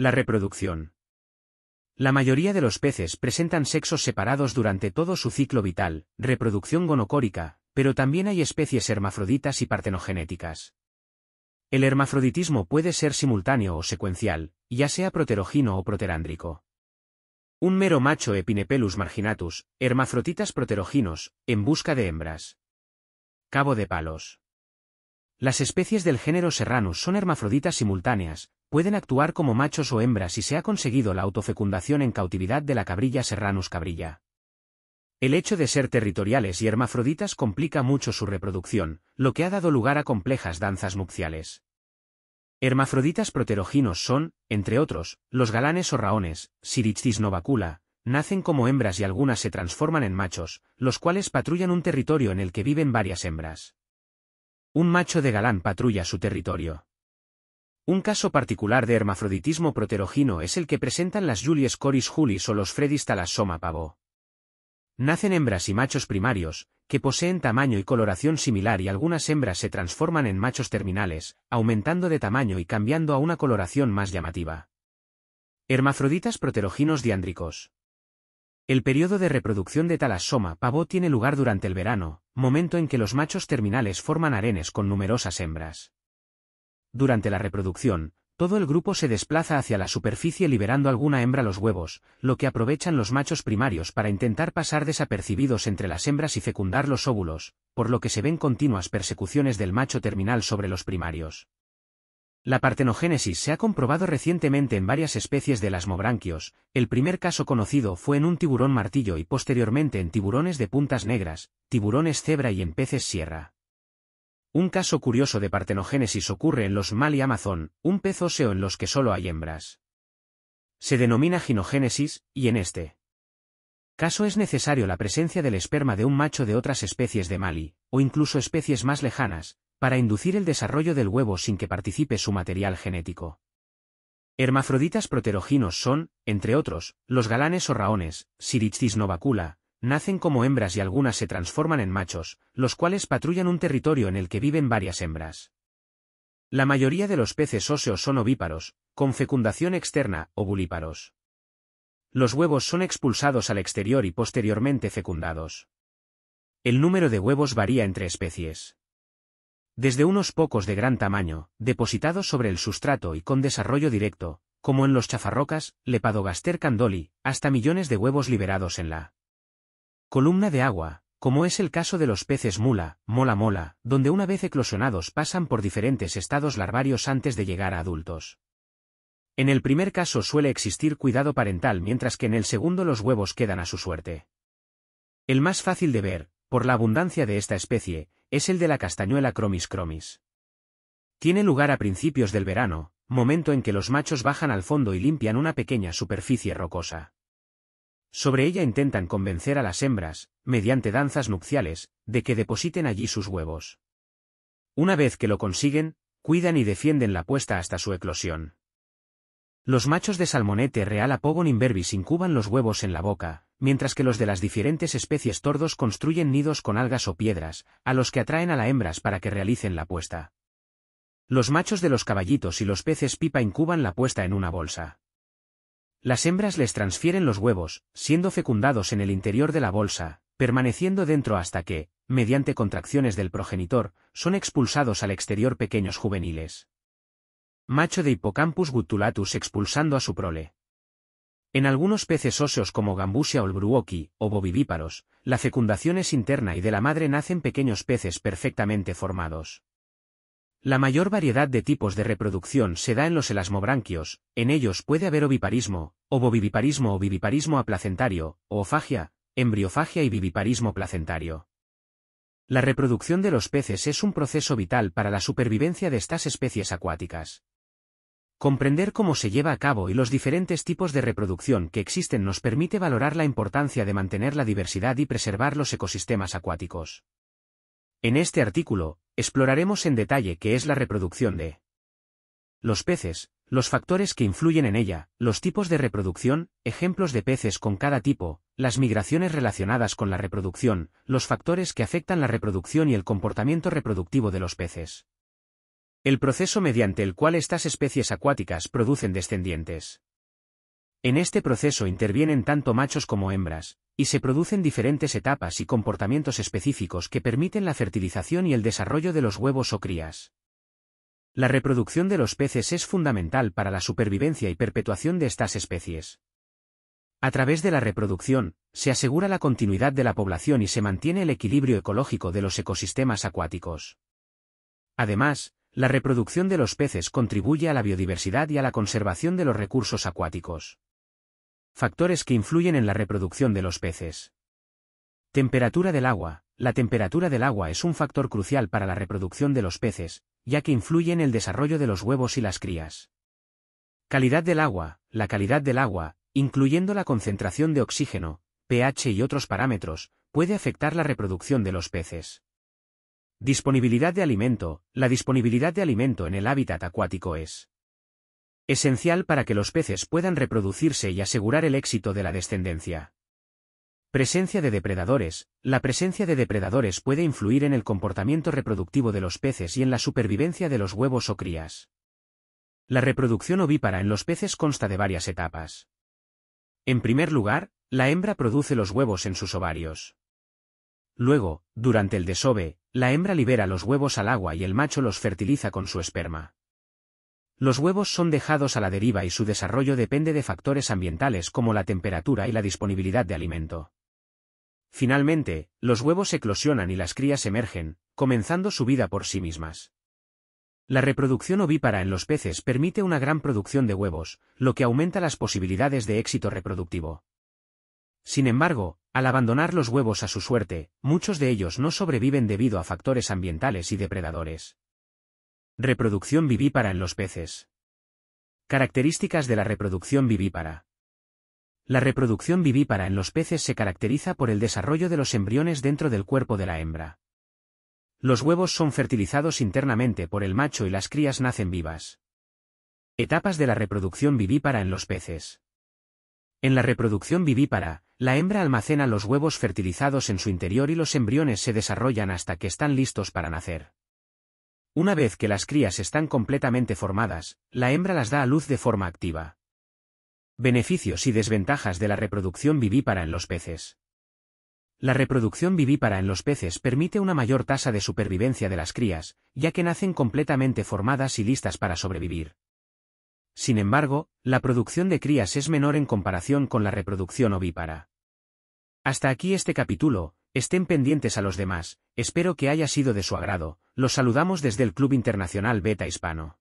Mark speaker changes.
Speaker 1: La reproducción. La mayoría de los peces presentan sexos separados durante todo su ciclo vital, reproducción gonocórica, pero también hay especies hermafroditas y partenogenéticas. El hermafroditismo puede ser simultáneo o secuencial, ya sea proterogino o proterándrico. Un mero macho Epinepelus marginatus, hermafroditas proteroginos, en busca de hembras. Cabo de palos. Las especies del género Serranus son hermafroditas simultáneas, Pueden actuar como machos o hembras si se ha conseguido la autofecundación en cautividad de la cabrilla serranus cabrilla. El hecho de ser territoriales y hermafroditas complica mucho su reproducción, lo que ha dado lugar a complejas danzas nupciales. Hermafroditas proteroginos son, entre otros, los galanes o raones, Sirichtis novacula, nacen como hembras y algunas se transforman en machos, los cuales patrullan un territorio en el que viven varias hembras. Un macho de galán patrulla su territorio. Un caso particular de hermafroditismo proterogino es el que presentan las Julius coris julis o los Fredis talasoma pavo. Nacen hembras y machos primarios, que poseen tamaño y coloración similar y algunas hembras se transforman en machos terminales, aumentando de tamaño y cambiando a una coloración más llamativa. Hermafroditas proteroginos diándricos. El periodo de reproducción de talasoma pavo tiene lugar durante el verano, momento en que los machos terminales forman arenes con numerosas hembras. Durante la reproducción, todo el grupo se desplaza hacia la superficie liberando alguna hembra los huevos, lo que aprovechan los machos primarios para intentar pasar desapercibidos entre las hembras y fecundar los óvulos, por lo que se ven continuas persecuciones del macho terminal sobre los primarios. La partenogénesis se ha comprobado recientemente en varias especies de lasmobranquios, el primer caso conocido fue en un tiburón martillo y posteriormente en tiburones de puntas negras, tiburones cebra y en peces sierra. Un caso curioso de partenogénesis ocurre en los Mali Amazon, un pez óseo en los que solo hay hembras. Se denomina ginogénesis, y en este caso es necesario la presencia del esperma de un macho de otras especies de Mali, o incluso especies más lejanas, para inducir el desarrollo del huevo sin que participe su material genético. Hermafroditas proteroginos son, entre otros, los galanes o raones, Sirichtis novacula, Nacen como hembras y algunas se transforman en machos, los cuales patrullan un territorio en el que viven varias hembras. La mayoría de los peces óseos son ovíparos, con fecundación externa, ovulíparos. Los huevos son expulsados al exterior y posteriormente fecundados. El número de huevos varía entre especies. Desde unos pocos de gran tamaño, depositados sobre el sustrato y con desarrollo directo, como en los chafarrocas, Lepadogaster candoli, hasta millones de huevos liberados en la Columna de agua, como es el caso de los peces mula, mola mola, donde una vez eclosionados pasan por diferentes estados larvarios antes de llegar a adultos. En el primer caso suele existir cuidado parental mientras que en el segundo los huevos quedan a su suerte. El más fácil de ver, por la abundancia de esta especie, es el de la castañuela cromis cromis. Tiene lugar a principios del verano, momento en que los machos bajan al fondo y limpian una pequeña superficie rocosa. Sobre ella intentan convencer a las hembras, mediante danzas nupciales, de que depositen allí sus huevos. Una vez que lo consiguen, cuidan y defienden la puesta hasta su eclosión. Los machos de Salmonete real Apogon imberbis incuban los huevos en la boca, mientras que los de las diferentes especies tordos construyen nidos con algas o piedras, a los que atraen a las hembras para que realicen la puesta. Los machos de los caballitos y los peces pipa incuban la puesta en una bolsa. Las hembras les transfieren los huevos, siendo fecundados en el interior de la bolsa, permaneciendo dentro hasta que, mediante contracciones del progenitor, son expulsados al exterior pequeños juveniles. Macho de Hippocampus guttulatus expulsando a su prole. En algunos peces óseos como Gambusia olbruoki o bovivíparos, la fecundación es interna y de la madre nacen pequeños peces perfectamente formados. La mayor variedad de tipos de reproducción se da en los elasmobranquios, en ellos puede haber oviparismo, ovoviviparismo o viviparismo aplacentario, oofagia, embriofagia y viviparismo placentario. La reproducción de los peces es un proceso vital para la supervivencia de estas especies acuáticas. Comprender cómo se lleva a cabo y los diferentes tipos de reproducción que existen nos permite valorar la importancia de mantener la diversidad y preservar los ecosistemas acuáticos. En este artículo, exploraremos en detalle qué es la reproducción de los peces, los factores que influyen en ella, los tipos de reproducción, ejemplos de peces con cada tipo, las migraciones relacionadas con la reproducción, los factores que afectan la reproducción y el comportamiento reproductivo de los peces. El proceso mediante el cual estas especies acuáticas producen descendientes. En este proceso intervienen tanto machos como hembras, y se producen diferentes etapas y comportamientos específicos que permiten la fertilización y el desarrollo de los huevos o crías. La reproducción de los peces es fundamental para la supervivencia y perpetuación de estas especies. A través de la reproducción, se asegura la continuidad de la población y se mantiene el equilibrio ecológico de los ecosistemas acuáticos. Además, la reproducción de los peces contribuye a la biodiversidad y a la conservación de los recursos acuáticos. Factores que influyen en la reproducción de los peces. Temperatura del agua. La temperatura del agua es un factor crucial para la reproducción de los peces, ya que influye en el desarrollo de los huevos y las crías. Calidad del agua. La calidad del agua, incluyendo la concentración de oxígeno, pH y otros parámetros, puede afectar la reproducción de los peces. Disponibilidad de alimento. La disponibilidad de alimento en el hábitat acuático es esencial para que los peces puedan reproducirse y asegurar el éxito de la descendencia. Presencia de depredadores. La presencia de depredadores puede influir en el comportamiento reproductivo de los peces y en la supervivencia de los huevos o crías. La reproducción ovípara en los peces consta de varias etapas. En primer lugar, la hembra produce los huevos en sus ovarios. Luego, durante el desove, la hembra libera los huevos al agua y el macho los fertiliza con su esperma. Los huevos son dejados a la deriva y su desarrollo depende de factores ambientales como la temperatura y la disponibilidad de alimento. Finalmente, los huevos eclosionan y las crías emergen, comenzando su vida por sí mismas. La reproducción ovípara en los peces permite una gran producción de huevos, lo que aumenta las posibilidades de éxito reproductivo. Sin embargo, al abandonar los huevos a su suerte, muchos de ellos no sobreviven debido a factores ambientales y depredadores. Reproducción vivípara en los peces. Características de la reproducción vivípara. La reproducción vivípara en los peces se caracteriza por el desarrollo de los embriones dentro del cuerpo de la hembra. Los huevos son fertilizados internamente por el macho y las crías nacen vivas. Etapas de la reproducción vivípara en los peces. En la reproducción vivípara, la hembra almacena los huevos fertilizados en su interior y los embriones se desarrollan hasta que están listos para nacer. Una vez que las crías están completamente formadas, la hembra las da a luz de forma activa. Beneficios y desventajas de la reproducción vivípara en los peces. La reproducción vivípara en los peces permite una mayor tasa de supervivencia de las crías, ya que nacen completamente formadas y listas para sobrevivir. Sin embargo, la producción de crías es menor en comparación con la reproducción ovípara. Hasta aquí este capítulo, Estén pendientes a los demás, espero que haya sido de su agrado, los saludamos desde el Club Internacional Beta Hispano.